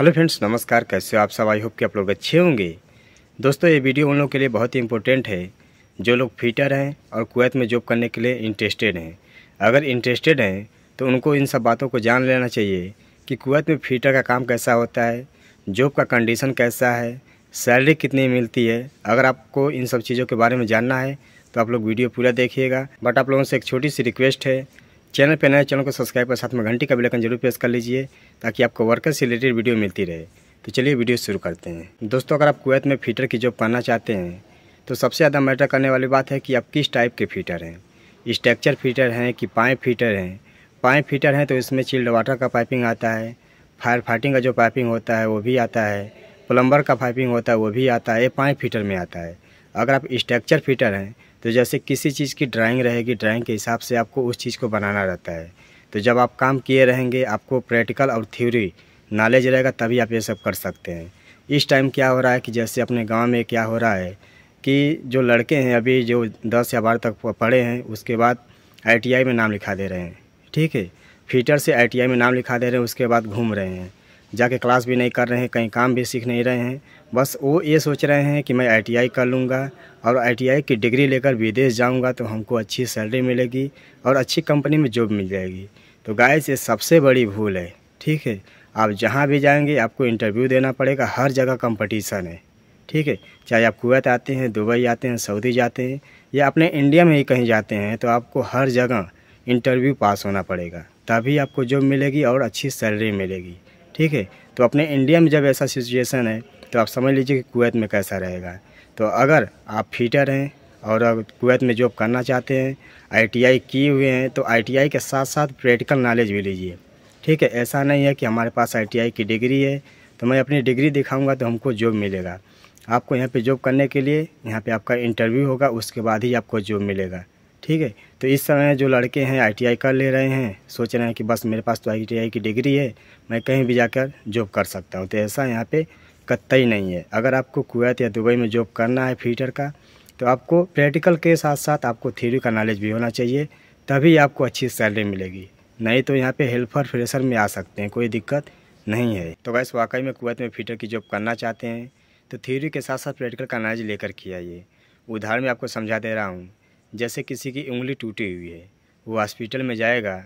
hello friends नमस्कार कैसे हो आप सब आई होप कि आप लोग अच्छे होंगे दोस्तों ये वीडियो उन लोगों के लिए बहुत ही इंपॉर्टेंट है जो लोग फिटर हैं और कुवैत में जॉब करने के लिए इंटरेस्टेड हैं अगर इंटरेस्टेड हैं तो उनको इन सब बातों को जान लेना चाहिए कि कुवैत में फिटर का काम कैसा होता है जॉब का कंडीशन कैसा है सैलरी कितनी मिलती है अगर आपको इन सब चीज़ों के बारे में जानना है तो आप लोग वीडियो पूरा देखिएगा बट आप लोगों से एक छोटी सी रिक्वेस्ट है चैनल पर नए चैनल को सब्सक्राइब कर साथ में घंटी का बिलकन जरूर प्रेस कर लीजिए ताकि आपको वर्कर से रिलेटेड वीडियो मिलती रहे तो चलिए वीडियो शुरू करते हैं दोस्तों अगर आप कुवैत में फीटर की जॉब करना चाहते हैं तो सबसे ज़्यादा मैटर करने वाली बात है कि आप किस टाइप के फीटर हैं स्ट्रक्चर फीटर हैं कि पाइप फीटर हैं पाइप फीटर हैं तो इसमें चिल्ड वाटर का पाइपिंग आता है फायर फाइटिंग का जो पाइपिंग होता है वो भी आता है प्लम्बर का पाइपिंग होता है वो भी आता है ये पाइप फीटर में आता है अगर आप स्ट्रक्चर फीटर हैं तो जैसे किसी चीज़ की ड्राइंग रहेगी ड्राइंग के हिसाब से आपको उस चीज़ को बनाना रहता है तो जब आप काम किए रहेंगे आपको प्रैक्टिकल और थ्योरी नॉलेज रहेगा तभी आप ये सब कर सकते हैं इस टाइम क्या हो रहा है कि जैसे अपने गाँव में क्या हो रहा है कि जो लड़के हैं अभी जो दस या बारह तक पढ़े हैं उसके बाद आई में नाम लिखा दे रहे हैं ठीक है फीटर से आई में नाम लिखा दे रहे हैं उसके बाद घूम रहे हैं जाके क्लास भी नहीं कर रहे हैं कहीं काम भी सीख नहीं रहे हैं बस वो ये सोच रहे हैं कि मैं आईटीआई कर लूँगा और आईटीआई की डिग्री लेकर विदेश जाऊँगा तो हमको अच्छी सैलरी मिलेगी और अच्छी कंपनी में जॉब मिल जाएगी तो गाइस ये सबसे बड़ी भूल है ठीक है आप जहाँ भी जाएंगे आपको इंटरव्यू देना पड़ेगा हर जगह कंपटीशन है ठीक है चाहे आप कुवैत आते हैं दुबई आते हैं सऊदी जाते हैं या अपने इंडिया में ही कहीं जाते हैं तो आपको हर जगह इंटरव्यू पास होना पड़ेगा तभी आपको जॉब मिलेगी और अच्छी सैलरी मिलेगी ठीक है तो अपने इंडिया में जब ऐसा सिचुएसन है तो आप समझ लीजिए कि कुवैत में कैसा रहेगा तो अगर आप फीटर हैं और अगर कुवैत में जॉब करना चाहते हैं आईटीआई किए हुए हैं तो आईटीआई के साथ साथ प्रैक्टिकल नॉलेज भी लीजिए ठीक है ऐसा नहीं है कि हमारे पास आईटीआई की डिग्री है तो मैं अपनी डिग्री दिखाऊंगा तो हमको जॉब मिलेगा आपको यहाँ पे जॉब करने के लिए यहाँ पे आपका इंटरव्यू होगा उसके बाद ही आपको जॉब मिलेगा ठीक है तो इस समय जो लड़के हैं आईटीआई कर ले रहे हैं सोच रहे हैं कि बस मेरे पास तो आईटीआई की डिग्री है मैं कहीं भी जाकर जॉब कर सकता हूँ तो ऐसा यहाँ पे कतई नहीं है अगर आपको कुवैत या दुबई में जॉब करना है फीटर का तो आपको प्रैक्टिकल के साथ साथ आपको थ्योरी का नॉलेज भी होना चाहिए तभी आपको अच्छी सैलरी मिलेगी नहीं तो यहाँ पर हेल्पर फ्रेशर में आ सकते हैं कोई दिक्कत नहीं है तो वैसे वाकई में कुवैत में फीटर की जॉब करना चाहते हैं तो थ्योरी के साथ साथ प्रैक्टिकल का नॉलेज लेकर किया ये उदाहरण में आपको समझा दे रहा हूँ जैसे किसी की उंगली टूटी हुई है वो हॉस्पिटल में जाएगा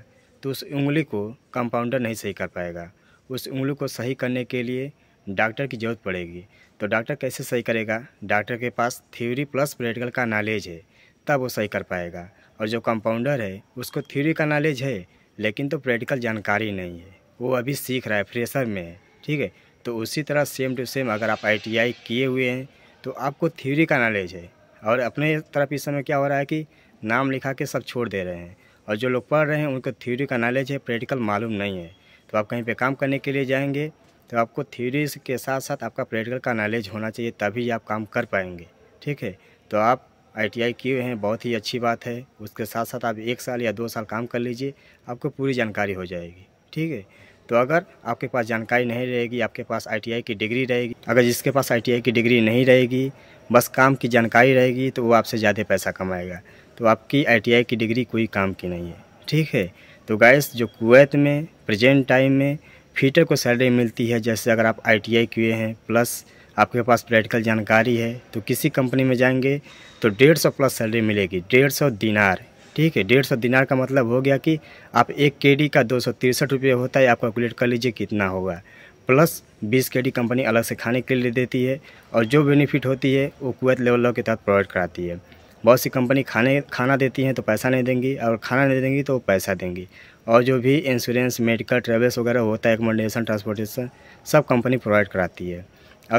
तो उस उंगली को कंपाउंडर नहीं सही कर पाएगा उस उंगली को सही करने के लिए डॉक्टर की ज़रूरत पड़ेगी तो डॉक्टर कैसे सही करेगा डॉक्टर के पास थ्योरी प्लस प्रैक्टिकल का नॉलेज है तब वो सही कर पाएगा और जो कंपाउंडर है उसको थ्योरी का नॉलेज है लेकिन तो प्रैक्टिकल जानकारी नहीं है वो अभी सीख रहा है फ्रेशर में है ठीक है तो उसी तरह सेम टू सेम अगर आप आई किए हुए हैं तो आपको थ्योरी का नॉलेज है और अपने तरफ इस समय क्या हो रहा है कि नाम लिखा के सब छोड़ दे रहे हैं और जो लोग पढ़ रहे हैं उनको थ्योरी का नॉलेज है प्रैक्टिकल मालूम नहीं है तो आप कहीं पे काम करने के लिए जाएंगे तो आपको थ्योरी के साथ साथ आपका प्रैक्टिकल का नॉलेज होना चाहिए तभी आप काम कर पाएंगे ठीक है तो आप आई किए हैं बहुत ही अच्छी बात है उसके साथ साथ आप एक साल या दो साल काम कर लीजिए आपको पूरी जानकारी हो जाएगी ठीक है तो अगर आपके पास जानकारी नहीं रहेगी आपके पास आई की डिग्री रहेगी अगर जिसके पास आई की डिग्री नहीं रहेगी बस काम की जानकारी रहेगी तो वो आपसे ज़्यादा पैसा कमाएगा तो आपकी आई की डिग्री कोई काम की नहीं है ठीक है तो गैस जो कुवैत में प्रेजेंट टाइम में फीटर को सैलरी मिलती है जैसे अगर आप आई टी किए हैं प्लस आपके पास प्रैक्टिकल जानकारी है तो किसी कंपनी में जाएंगे तो डेढ़ सौ प्लस सैलरी मिलेगी डेढ़ सौ दिनार ठीक है डेढ़ सौ दिनार का मतलब हो गया कि आप एक केडी का दो सौ तिरसठ रुपये होता है आप कैलकुलेट कर लीजिए कितना होगा प्लस बीस के डी कंपनी अलग से खाने के लिए देती है और जो बेनिफिट होती है वो कुवैत लेवल लॉ के तहत प्रोवाइड कराती है बहुत सी कंपनी खाने खाना देती हैं तो पैसा नहीं देंगी और खाना नहीं देंगी तो पैसा देंगी और जो भी इंश्योरेंस मेडिकल ट्रेवल्स वगैरह होता है एकोमोडेशन ट्रांसपोर्टेशन सब कंपनी प्रोवाइड कराती है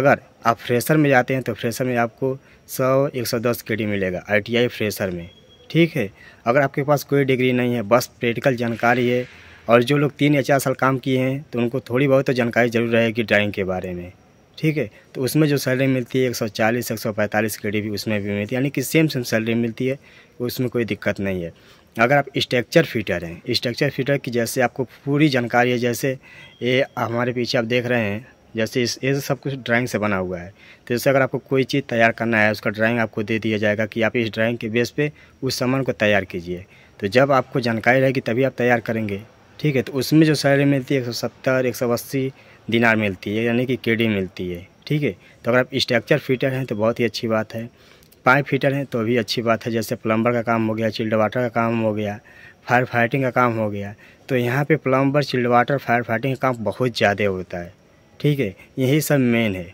अगर आप फ्रेशर में जाते हैं तो फ्रेशर में आपको सौ एक सौ दस के डी मिलेगा आई टी आई फ्रेशर में ठीक है अगर आपके पास कोई डिग्री नहीं है बस प्रैक्टिकल जानकारी है और जो लोग तीन या चार साल काम किए हैं तो उनको थोड़ी बहुत तो जानकारी जरूर रहेगी ड्राइंग के बारे में ठीक है तो उसमें जो सैलरी मिलती है 140 145 के डी भी उसमें भी मिलती है यानी कि सेम सेम सैलरी मिलती है उसमें कोई दिक्कत नहीं है अगर आप स्ट्रक्चर फिटर हैं स्ट्रक्चर फिटर की जैसे आपको पूरी जानकारी है जैसे ये हमारे पीछे आप देख रहे हैं जैसे इस ये सब कुछ ड्राइंग से बना हुआ है तो जैसे अगर आपको कोई चीज़ तैयार करना है उसका ड्राइंग आपको दे दिया जाएगा कि आप इस ड्राइंग के बेस पे उस सामान को तैयार कीजिए तो जब आपको जानकारी रहेगी तभी आप तैयार करेंगे ठीक है तो उसमें जो सैलरी मिलती है एक सौ सत्तर एक सौ अस्सी दिनार मिलती है यानी कि डी मिलती है ठीक है तो अगर आप स्ट्रक्चर फिटर हैं तो बहुत ही अच्छी बात है पाइप फिटर हैं तो भी अच्छी बात है जैसे प्लम्बर का काम हो गया चिल्ड वाटर का काम हो गया फायर फाइटिंग का काम हो गया तो यहाँ पे plumber chilled water fire fighting का काम बहुत ज़्यादा होता है ठीक है यही सब मेन है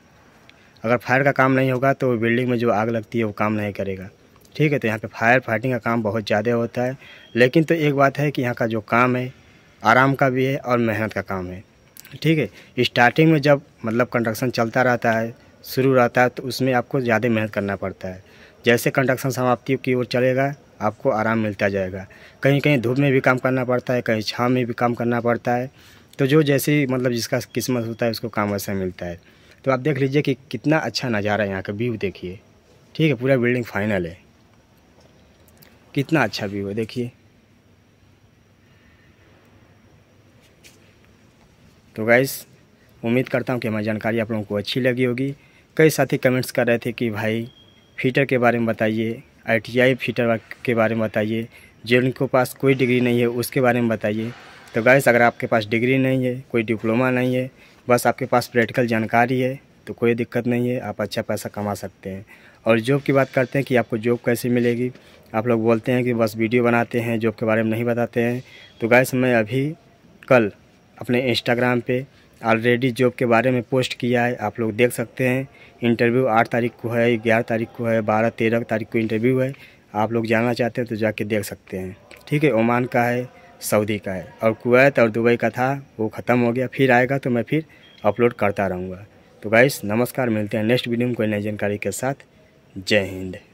अगर फायर का काम नहीं होगा तो बिल्डिंग में जो आग लगती है वो काम नहीं करेगा ठीक है तो यहाँ पे फायर फाइटिंग का काम बहुत ज़्यादा होता है लेकिन तो एक बात है कि यहाँ का जो काम है आराम का भी है और मेहनत का काम है ठीक है स्टार्टिंग में जब मतलब कंस्ट्रक्शन चलता रहता है शुरू रहता है तो उसमें आपको ज़्यादा मेहनत करना पड़ता है जैसे कंस्ट्रक्शन समाप्ति की ओर चलेगा आपको आराम मिलता जाएगा कहीं कहीं धूप में भी काम करना पड़ता है कहीं छाँव में भी काम करना पड़ता है तो जो जैसे मतलब जिसका किस्मत होता है उसको काम वैसा मिलता है तो आप देख लीजिए कि कितना अच्छा नज़ारा है यहाँ का व्यू देखिए ठीक है पूरा बिल्डिंग फाइनल है कितना अच्छा व्यू है देखिए तो गैस उम्मीद करता हूँ कि हमारी जानकारी आप लोगों को अच्छी लगी होगी कई साथी कमेंट्स कर रहे थे कि भाई फीटर के बारे में बताइए आई फीटर के बारे में बताइए जिनको पास कोई डिग्री नहीं है उसके बारे में बताइए तो गैस अगर आपके पास डिग्री नहीं है कोई डिप्लोमा नहीं है बस आपके पास प्रैक्टिकल जानकारी है तो कोई दिक्कत नहीं है आप अच्छा पैसा कमा सकते हैं और जॉब की बात करते हैं कि आपको जॉब कैसे मिलेगी आप लोग बोलते हैं कि बस वीडियो बनाते हैं जॉब के बारे में नहीं बताते हैं तो गैस मैं अभी कल अपने इंस्टाग्राम पे ऑलरेडी जॉब के बारे में पोस्ट किया है आप लोग देख सकते हैं इंटरव्यू आठ तारीख को है ग्यारह तारीख को है बारह तेरह तारीख को इंटरव्यू है आप लोग जाना चाहते हैं तो जाके देख सकते हैं ठीक है ओमान का है सऊदी का है और कुवैत और दुबई का था वो ख़त्म हो गया फिर आएगा तो मैं फिर अपलोड करता रहूँगा तो गाइस नमस्कार मिलते हैं नेक्स्ट वीडियो में कोई नई जानकारी के साथ जय हिंद